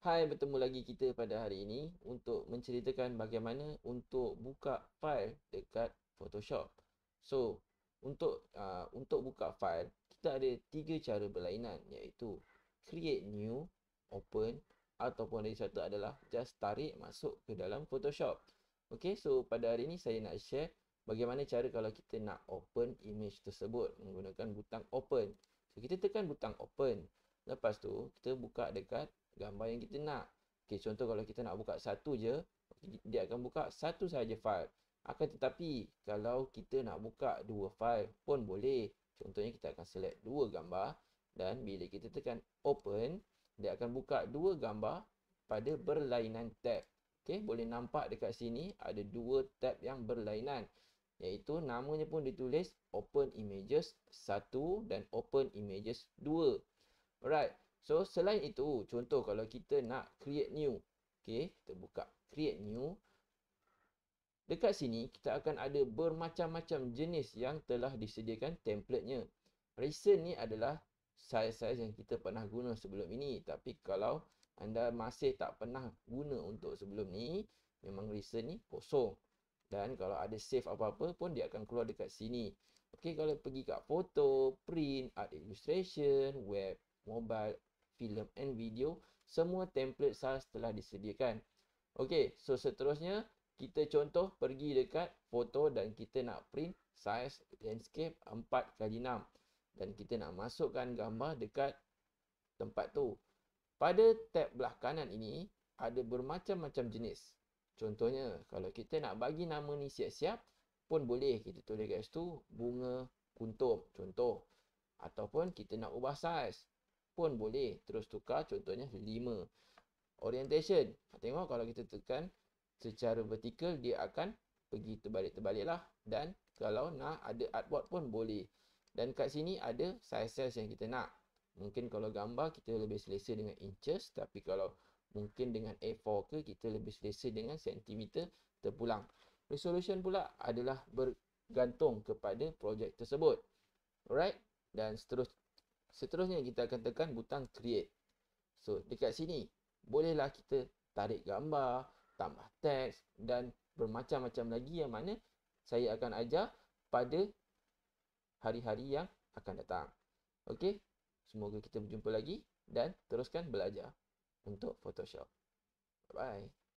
Hai, bertemu lagi kita pada hari ini untuk menceritakan bagaimana untuk buka file dekat Photoshop. So, untuk uh, untuk buka file, kita ada tiga cara berlainan iaitu create new, open ataupun lagi satu adalah just tarik masuk ke dalam Photoshop. Okay, so pada hari ini saya nak share bagaimana cara kalau kita nak open image tersebut menggunakan butang open. So, kita tekan butang open. Lepas tu, kita buka dekat gambar yang kita nak. Okay, contoh kalau kita nak buka satu je, dia akan buka satu sahaja file. Akan tetapi, kalau kita nak buka dua file pun boleh. Contohnya, kita akan select dua gambar dan bila kita tekan open, dia akan buka dua gambar pada berlainan tab. Okay, boleh nampak dekat sini ada dua tab yang berlainan. Iaitu namanya pun ditulis Open Images 1 dan Open Images Alright. So, selain itu, contoh kalau kita nak create new. Okay, kita buka create new. Dekat sini, kita akan ada bermacam-macam jenis yang telah disediakan templatenya. Recent ni adalah saiz-saiz yang kita pernah guna sebelum ini. Tapi kalau anda masih tak pernah guna untuk sebelum ni, memang recent ni kosong. Dan kalau ada save apa-apa pun, dia akan keluar dekat sini. Okay, kalau pergi kat foto, print, art illustration, web, mobile, film and video, semua template SaaS telah disediakan. Okey, so seterusnya kita contoh pergi dekat foto dan kita nak print size landscape 4x6 dan kita nak masukkan gambar dekat tempat tu. Pada tab belah kanan ini ada bermacam-macam jenis. Contohnya, kalau kita nak bagi nama ni siap-siap pun boleh kita tulis kat situ bunga kuntum contoh ataupun kita nak ubah size pun boleh terus tukar contohnya 5 orientation tengok kalau kita tekan secara vertikal dia akan pergi terbalik-terbalik lah dan kalau nak ada artboard pun boleh dan kat sini ada size-size yang kita nak mungkin kalau gambar kita lebih selesa dengan inches tapi kalau mungkin dengan A4 ke kita lebih selesa dengan sentimeter terpulang resolution pula adalah bergantung kepada projek tersebut alright dan seterusnya Seterusnya kita akan tekan butang create. So dekat sini bolehlah kita tarik gambar, tambah teks dan bermacam-macam lagi yang mana saya akan ajar pada hari-hari yang akan datang. Okey, semoga kita berjumpa lagi dan teruskan belajar untuk Photoshop. Bye-bye.